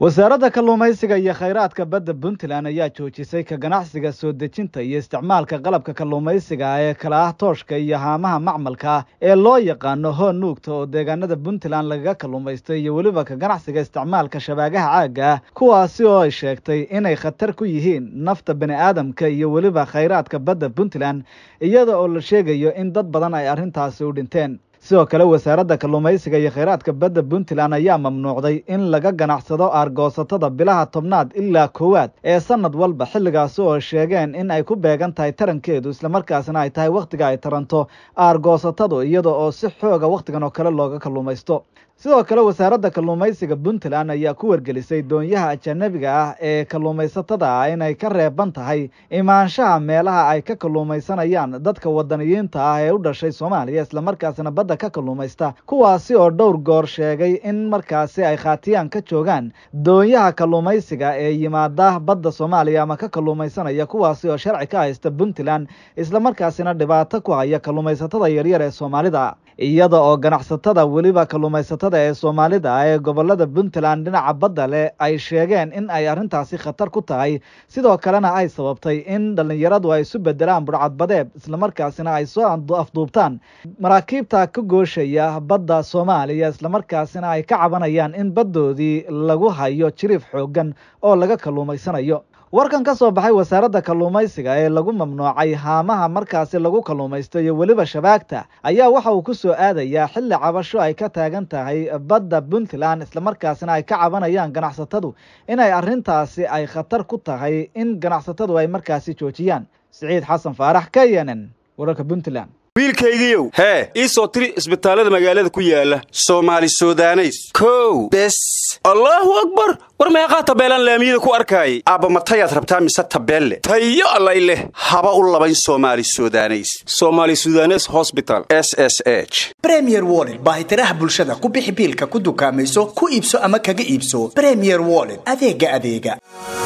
wasaaradda kalluumaysiga iyo khayraadka badda puntland ayaa joojisay ka ganacsiga soo dejinta iyo isticmaalka qalabka kalluumaysiga ee kala ah tooshka iyo haamaha macmalka ah ee loo yaqaano hoon nuugta oo deegaanada puntland lagaga kalluumaystay iyo weliba ka ganacsiga isticmaalka shabaagaha caagga ah, kuwaasi oo ay sheegtay inay khatar ku yihiin nafta aadamka iyo weliba khayraadka badda puntland iyada oo la sheegayo in dad badan ay arrintaasi u dhinteen sidoo kale wasaaradda kalluumaysiga iyo khayraadka badda puntland ayaa mamnuucday in laga ganacsado aargoosatada bilaha tobnaad ilaa koowaad ee sannad walba xilligaasi oo sheegeen in ay ku beegan tahay tarankeedu islamarkaasna ay tahay wakhtiga ay taranto aargoosatadu iyada oo si xooga wakhtigan oo kale looga kalluumaysto sidoo kale wasaaradda kalluumaysiga puntland ayaa ku wargelisay doonyaha ajanabiga ah ee kalluumaysatada ah inay ka reeban tahay imaanshaha meelaha ay ka kalluumaysanayaan dadka wadaniyiinta ah ee u dhashay soomaaliya islamarkaasna badda ka kalluumaysta kuwaasi oo dhowr goor sheegay in markaasi ay khaatiyaan ka joogaan doonyaha kalluumaysiga ee yimaada badda soomaaliya ama ka kalluumaysanaya kuwaasi oo sharci ka haysta puntland isla markaasina dhibaato ku haya kalluumaysatada yaryar ee soomaalida iyada oo ganacsatada weliba kalluumaysatada ee soomaalida ah ee gobollada puntland dhinaca badda leh ay sheegeen in ay arrintaasi khatar ku tahay sidoo kalena ay sababtay in dhallinyaradu ay isu beddelaan budhcadbadeeb islamarkaasina ay soo afduubtaan maraakiibta ka gooshaya badda soomaaliya islamarkaasina ay ka cabanayaan in baddoodii lagu hayo jiriif xooggan oo laga kalluumaysanayo warkan ka soo baxay wasaaradda kalluumaysiga ee lagu mamnuucay haamaha markaasi lagu kalluumaysto iyo weliba shabaagta ayaa waxa uu ku soo aadayaa xilli cabasho ay ka taagan tahay badda puntland islamarkaasina ay ka cabanayaan ganacsatadu inay arrintaasi ay khatar ku tahay in ganacsatadu ay markaasi joojiyaan siciid xasan faarax k wararka puntland wiilkaygiiow hee ii soo tiri isbitaallada magaalada ku yaala soomaali sudaneys kow bes allaahu akbar war meeqaa tabeelaan laamiyada ku arkaayay aabba matayaad rabtaa mise tabeelle tayo allay leh haba u labayn soomaali sudaneys somaali sudanes hosbital s s h bremier woled baahitiraha bulshada ku bixi biilka ku dukaamayso ku iibso ama kaga iibso bremier woled adeega adeega